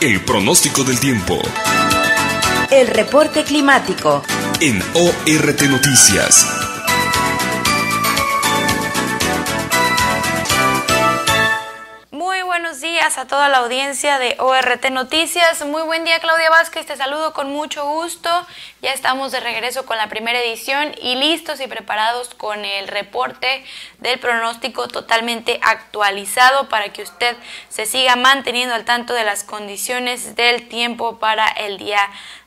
El pronóstico del tiempo. El reporte climático. En ORT Noticias a toda la audiencia de ORT Noticias. Muy buen día Claudia Vázquez, te saludo con mucho gusto. Ya estamos de regreso con la primera edición y listos y preparados con el reporte del pronóstico totalmente actualizado para que usted se siga manteniendo al tanto de las condiciones del tiempo para el día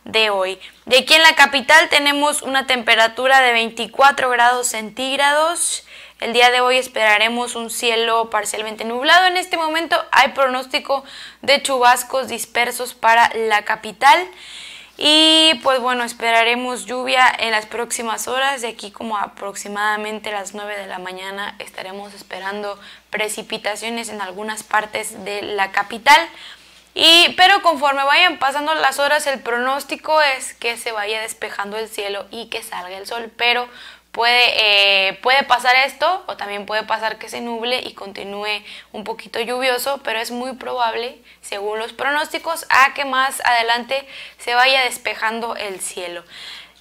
de hoy. De aquí en la capital tenemos una temperatura de 24 grados centígrados el día de hoy esperaremos un cielo parcialmente nublado. En este momento hay pronóstico de chubascos dispersos para la capital. Y pues bueno, esperaremos lluvia en las próximas horas. De aquí como aproximadamente las 9 de la mañana estaremos esperando precipitaciones en algunas partes de la capital. Y, pero conforme vayan pasando las horas, el pronóstico es que se vaya despejando el cielo y que salga el sol. Pero Puede, eh, puede pasar esto o también puede pasar que se nuble y continúe un poquito lluvioso, pero es muy probable, según los pronósticos, a que más adelante se vaya despejando el cielo.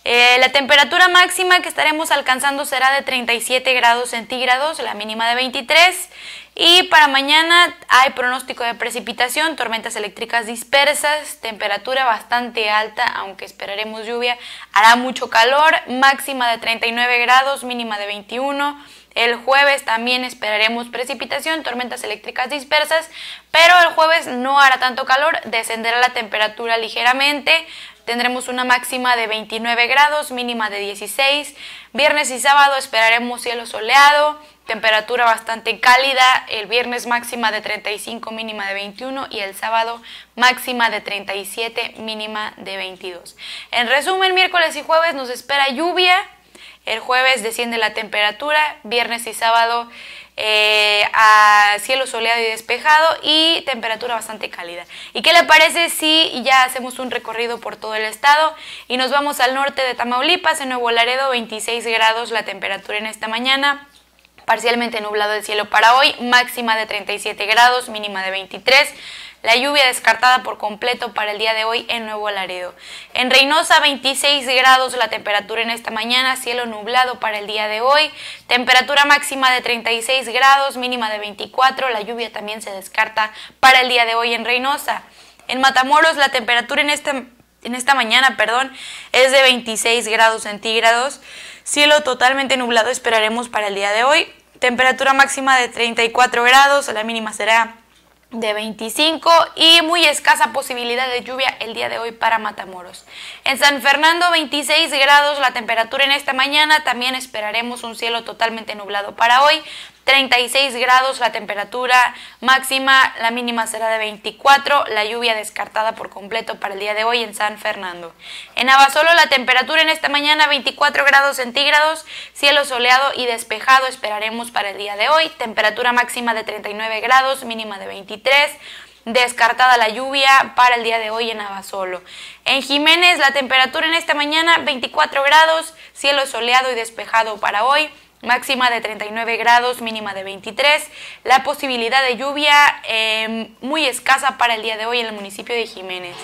Eh, la temperatura máxima que estaremos alcanzando será de 37 grados centígrados, la mínima de 23. Y para mañana hay pronóstico de precipitación, tormentas eléctricas dispersas, temperatura bastante alta, aunque esperaremos lluvia. Hará mucho calor, máxima de 39 grados, mínima de 21. El jueves también esperaremos precipitación, tormentas eléctricas dispersas, pero el jueves no hará tanto calor, descenderá la temperatura ligeramente, Tendremos una máxima de 29 grados, mínima de 16. Viernes y sábado esperaremos cielo soleado, temperatura bastante cálida. El viernes máxima de 35, mínima de 21 y el sábado máxima de 37, mínima de 22. En resumen, miércoles y jueves nos espera lluvia. El jueves desciende la temperatura, viernes y sábado eh, a cielo soleado y despejado y temperatura bastante cálida. ¿Y qué le parece si ya hacemos un recorrido por todo el estado y nos vamos al norte de Tamaulipas, en Nuevo Laredo, 26 grados la temperatura en esta mañana? Parcialmente nublado el cielo para hoy, máxima de 37 grados, mínima de 23 la lluvia descartada por completo para el día de hoy en Nuevo Laredo. En Reynosa 26 grados la temperatura en esta mañana, cielo nublado para el día de hoy, temperatura máxima de 36 grados, mínima de 24, la lluvia también se descarta para el día de hoy en Reynosa. En Matamoros la temperatura en esta, en esta mañana perdón, es de 26 grados centígrados, cielo totalmente nublado esperaremos para el día de hoy, temperatura máxima de 34 grados, la mínima será de 25 y muy escasa posibilidad de lluvia el día de hoy para Matamoros. En San Fernando 26 grados la temperatura en esta mañana, también esperaremos un cielo totalmente nublado para hoy, 36 grados la temperatura máxima, la mínima será de 24, la lluvia descartada por completo para el día de hoy en San Fernando. En Abasolo la temperatura en esta mañana 24 grados centígrados, cielo soleado y despejado esperaremos para el día de hoy, temperatura máxima de 39 grados, mínima de 23 descartada la lluvia para el día de hoy en Abasolo. En Jiménez la temperatura en esta mañana 24 grados, cielo soleado y despejado para hoy, máxima de 39 grados, mínima de 23. La posibilidad de lluvia em, muy escasa para el día de hoy en el municipio de Jiménez.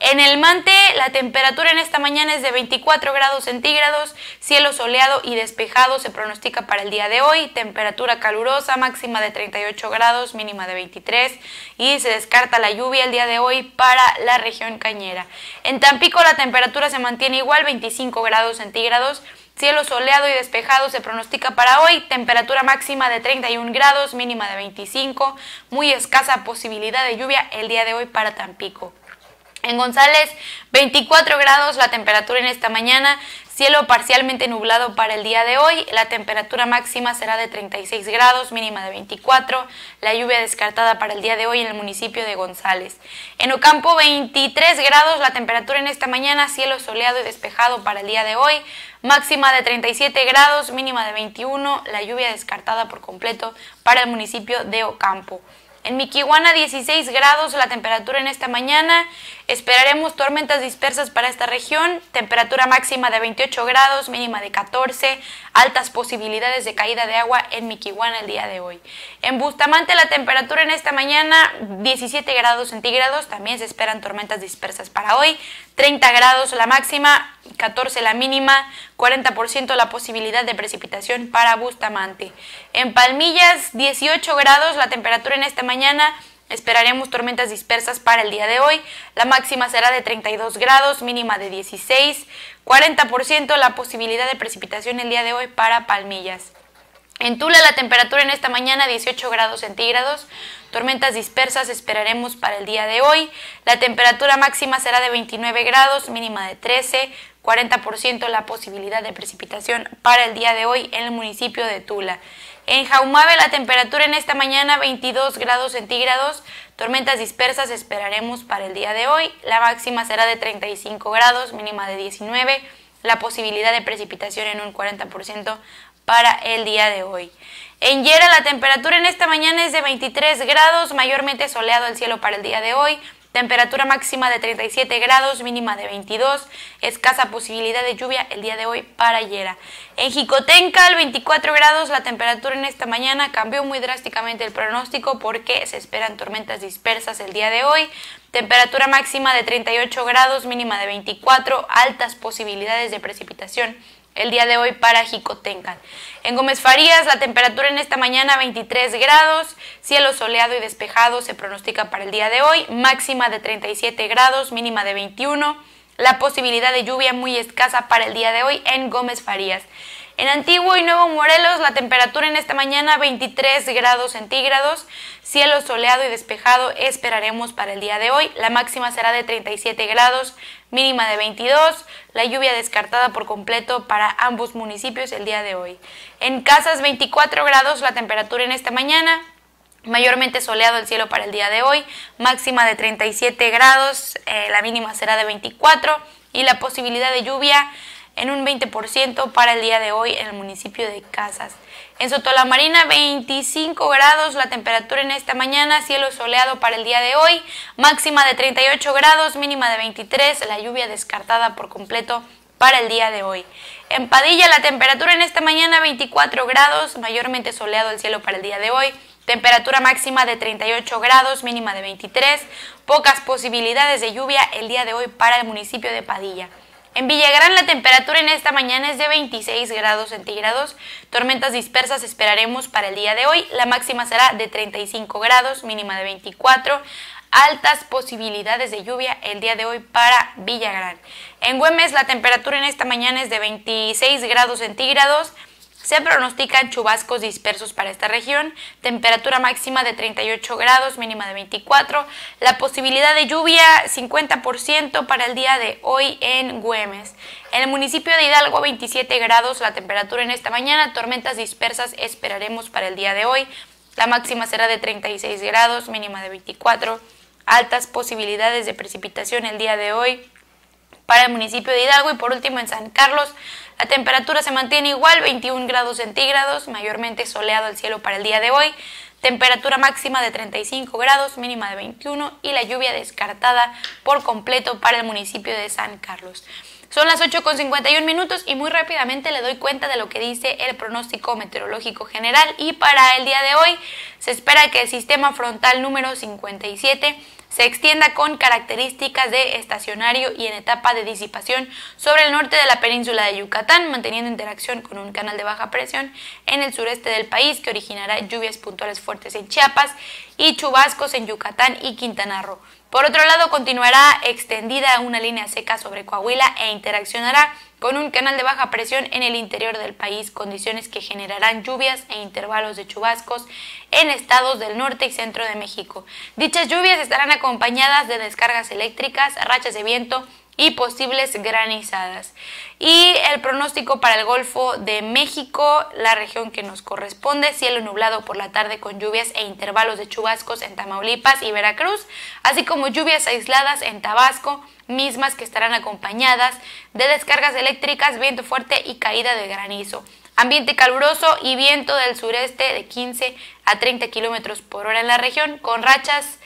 En el Mante, la temperatura en esta mañana es de 24 grados centígrados, cielo soleado y despejado se pronostica para el día de hoy, temperatura calurosa máxima de 38 grados, mínima de 23 y se descarta la lluvia el día de hoy para la región cañera. En Tampico la temperatura se mantiene igual, 25 grados centígrados, Cielo soleado y despejado se pronostica para hoy, temperatura máxima de 31 grados, mínima de 25, muy escasa posibilidad de lluvia el día de hoy para Tampico. En González, 24 grados la temperatura en esta mañana, cielo parcialmente nublado para el día de hoy, la temperatura máxima será de 36 grados, mínima de 24, la lluvia descartada para el día de hoy en el municipio de González. En Ocampo, 23 grados la temperatura en esta mañana, cielo soleado y despejado para el día de hoy, máxima de 37 grados, mínima de 21, la lluvia descartada por completo para el municipio de Ocampo. En Miquihuana 16 grados la temperatura en esta mañana. Esperaremos tormentas dispersas para esta región. Temperatura máxima de 28 grados, mínima de 14 altas posibilidades de caída de agua en Miquihuana el día de hoy. En Bustamante la temperatura en esta mañana 17 grados centígrados, también se esperan tormentas dispersas para hoy, 30 grados la máxima, 14 la mínima, 40% la posibilidad de precipitación para Bustamante. En Palmillas 18 grados la temperatura en esta mañana, Esperaremos tormentas dispersas para el día de hoy. La máxima será de 32 grados, mínima de 16, 40% la posibilidad de precipitación el día de hoy para Palmillas. En Tula la temperatura en esta mañana 18 grados centígrados. Tormentas dispersas esperaremos para el día de hoy. La temperatura máxima será de 29 grados, mínima de 13, 40% la posibilidad de precipitación para el día de hoy en el municipio de Tula. En Jaumabe la temperatura en esta mañana 22 grados centígrados, tormentas dispersas esperaremos para el día de hoy, la máxima será de 35 grados, mínima de 19, la posibilidad de precipitación en un 40% para el día de hoy. En Yera la temperatura en esta mañana es de 23 grados, mayormente soleado el cielo para el día de hoy, Temperatura máxima de 37 grados, mínima de 22. Escasa posibilidad de lluvia el día de hoy para ayer. En Jicotenca, el 24 grados, la temperatura en esta mañana cambió muy drásticamente el pronóstico porque se esperan tormentas dispersas el día de hoy. Temperatura máxima de 38 grados, mínima de 24, altas posibilidades de precipitación el día de hoy para Jicotencan. En Gómez Farías, la temperatura en esta mañana 23 grados, cielo soleado y despejado se pronostica para el día de hoy, máxima de 37 grados, mínima de 21. La posibilidad de lluvia muy escasa para el día de hoy en Gómez Farías. En Antiguo y Nuevo Morelos la temperatura en esta mañana 23 grados centígrados, cielo soleado y despejado esperaremos para el día de hoy, la máxima será de 37 grados, mínima de 22, la lluvia descartada por completo para ambos municipios el día de hoy. En Casas 24 grados la temperatura en esta mañana, Mayormente soleado el cielo para el día de hoy, máxima de 37 grados, eh, la mínima será de 24 y la posibilidad de lluvia en un 20% para el día de hoy en el municipio de Casas. En Sotolamarina 25 grados la temperatura en esta mañana, cielo soleado para el día de hoy, máxima de 38 grados, mínima de 23, la lluvia descartada por completo para el día de hoy. En Padilla la temperatura en esta mañana 24 grados, mayormente soleado el cielo para el día de hoy. Temperatura máxima de 38 grados, mínima de 23. Pocas posibilidades de lluvia el día de hoy para el municipio de Padilla. En Villagrán la temperatura en esta mañana es de 26 grados centígrados. Tormentas dispersas esperaremos para el día de hoy. La máxima será de 35 grados, mínima de 24. Altas posibilidades de lluvia el día de hoy para Villagrán. En Güemes la temperatura en esta mañana es de 26 grados centígrados. Se pronostican chubascos dispersos para esta región, temperatura máxima de 38 grados, mínima de 24, la posibilidad de lluvia 50% para el día de hoy en Güemes. En el municipio de Hidalgo 27 grados la temperatura en esta mañana, tormentas dispersas esperaremos para el día de hoy. La máxima será de 36 grados, mínima de 24. Altas posibilidades de precipitación el día de hoy para el municipio de Hidalgo y por último en San Carlos. La temperatura se mantiene igual, 21 grados centígrados, mayormente soleado el cielo para el día de hoy. Temperatura máxima de 35 grados, mínima de 21 y la lluvia descartada por completo para el municipio de San Carlos. Son las 8.51 minutos y muy rápidamente le doy cuenta de lo que dice el pronóstico meteorológico general y para el día de hoy se espera que el sistema frontal número 57 se extienda con características de estacionario y en etapa de disipación sobre el norte de la península de Yucatán, manteniendo interacción con un canal de baja presión en el sureste del país que originará lluvias puntuales fuertes en Chiapas y chubascos en Yucatán y Quintana Roo. Por otro lado, continuará extendida una línea seca sobre Coahuila e interaccionará con un canal de baja presión en el interior del país, condiciones que generarán lluvias e intervalos de chubascos en estados del norte y centro de México. Dichas lluvias estarán acompañadas de descargas eléctricas, rachas de viento, y posibles granizadas. Y el pronóstico para el Golfo de México, la región que nos corresponde, cielo nublado por la tarde con lluvias e intervalos de chubascos en Tamaulipas y Veracruz, así como lluvias aisladas en Tabasco, mismas que estarán acompañadas de descargas eléctricas, viento fuerte y caída de granizo. Ambiente caluroso y viento del sureste de 15 a 30 kilómetros por hora en la región, con rachas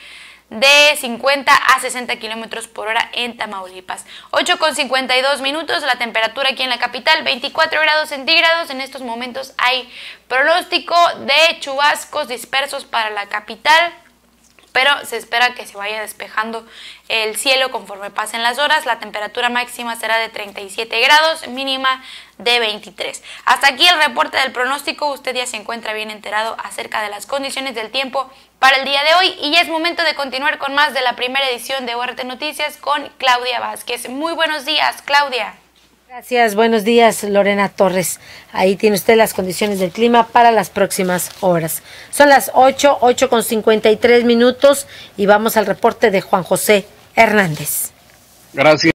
de 50 a 60 kilómetros por hora en Tamaulipas. 8 con 52 minutos, la temperatura aquí en la capital, 24 grados centígrados. En estos momentos hay pronóstico de chubascos dispersos para la capital pero se espera que se vaya despejando el cielo conforme pasen las horas. La temperatura máxima será de 37 grados, mínima de 23. Hasta aquí el reporte del pronóstico. Usted ya se encuentra bien enterado acerca de las condiciones del tiempo para el día de hoy y ya es momento de continuar con más de la primera edición de ORT Noticias con Claudia Vázquez. Muy buenos días, Claudia. Gracias, buenos días Lorena Torres. Ahí tiene usted las condiciones del clima para las próximas horas. Son las 8, 8 con 53 minutos y vamos al reporte de Juan José Hernández. Gracias.